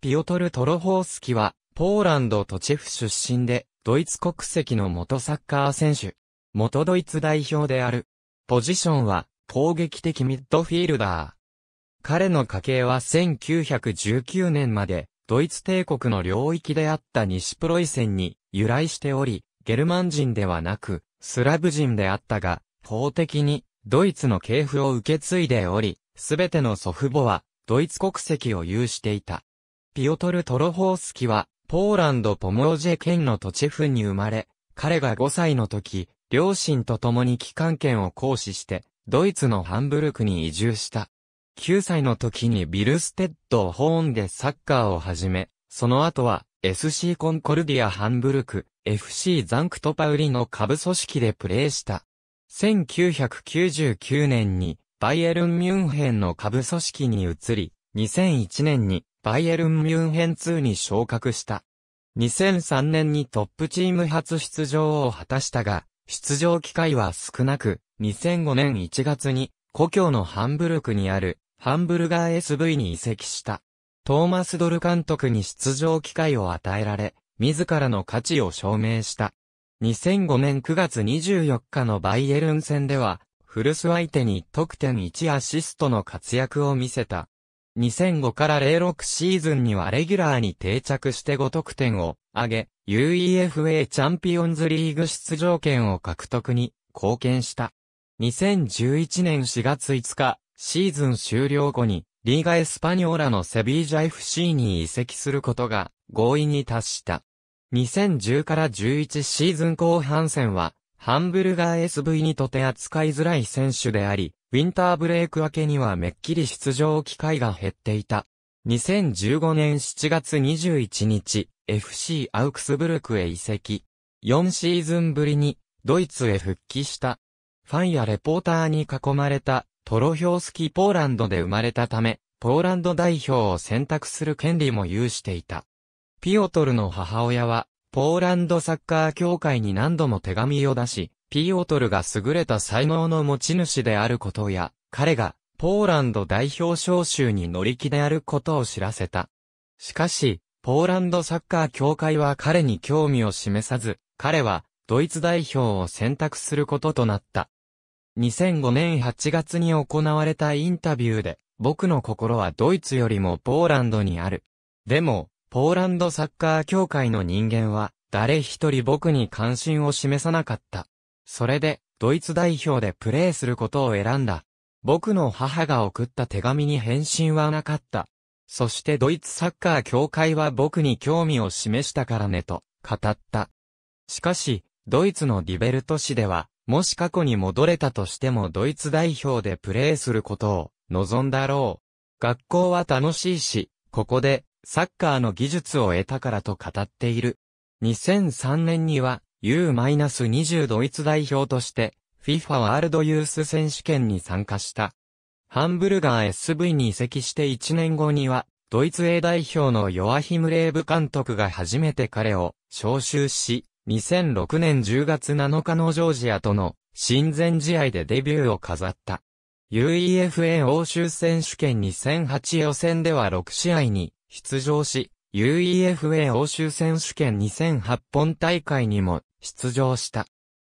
ピオトル・トロホースキは、ポーランドトチェフ出身で、ドイツ国籍の元サッカー選手。元ドイツ代表である。ポジションは、攻撃的ミッドフィールダー。彼の家系は1919年まで、ドイツ帝国の領域であった西プロイセンに由来しており、ゲルマン人ではなく、スラブ人であったが、法的に、ドイツの系譜を受け継いでおり、すべての祖父母は、ドイツ国籍を有していた。ピオトル・トロホースキは、ポーランド・ポモロジェ県の土地府に生まれ、彼が5歳の時、両親と共に機関権を行使して、ドイツのハンブルクに移住した。9歳の時にビルステッド・ホーンでサッカーを始め、その後は SC コンコルディア・ハンブルク、FC ザンクトパウリの下部組織でプレーした。1999年にバイエルン・ミュンヘンの下部組織に移り、2001年にバイエルン・ミュンヘン2に昇格した。2003年にトップチーム初出場を果たしたが、出場機会は少なく、2005年1月に、故郷のハンブルクにある、ハンブルガー SV に移籍した。トーマス・ドル監督に出場機会を与えられ、自らの価値を証明した。2005年9月24日のバイエルン戦では、古巣相手に得点1アシストの活躍を見せた。2005から06シーズンにはレギュラーに定着して5得点を挙げ、UEFA チャンピオンズリーグ出場権を獲得に貢献した。2011年4月5日、シーズン終了後に、リーガエスパニョーラのセビージャ FC に移籍することが合意に達した。2010から11シーズン後半戦は、ハンブルガー SV にとて扱いづらい選手であり、ウィンターブレイク明けにはめっきり出場機会が減っていた。2015年7月21日、FC アウクスブルクへ移籍。4シーズンぶりに、ドイツへ復帰した。ファンやレポーターに囲まれた、トロヒョースキポーランドで生まれたため、ポーランド代表を選択する権利も有していた。ピオトルの母親は、ポーランドサッカー協会に何度も手紙を出し、ピーオトルが優れた才能の持ち主であることや、彼がポーランド代表招集に乗り気であることを知らせた。しかし、ポーランドサッカー協会は彼に興味を示さず、彼はドイツ代表を選択することとなった。2005年8月に行われたインタビューで、僕の心はドイツよりもポーランドにある。でも、ポーランドサッカー協会の人間は、誰一人僕に関心を示さなかった。それで、ドイツ代表でプレーすることを選んだ。僕の母が送った手紙に返信はなかった。そしてドイツサッカー協会は僕に興味を示したからねと語った。しかし、ドイツのディベルト市では、もし過去に戻れたとしてもドイツ代表でプレーすることを望んだろう。学校は楽しいし、ここでサッカーの技術を得たからと語っている。2003年には U-20 ドイツ代表として、FIFA ワールドユース選手権に参加した。ハンブルガー SV に移籍して1年後には、ドイツ A 代表のヨアヒム・レーブ監督が初めて彼を招集し、2006年10月7日のジョージアとの親善試合でデビューを飾った。UEFA 欧州選手権2008予選では6試合に出場し、UEFA 欧州選手権2008本大会にも出場した。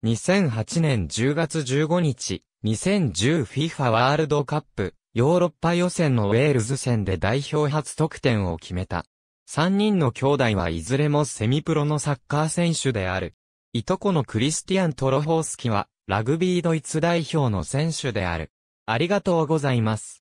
2008年10月15日、2010 FIFA ワールドカップ、ヨーロッパ予選のウェールズ戦で代表初得点を決めた。3人の兄弟はいずれもセミプロのサッカー選手である。いとこのクリスティアン・トロホースキは、ラグビードイツ代表の選手である。ありがとうございます。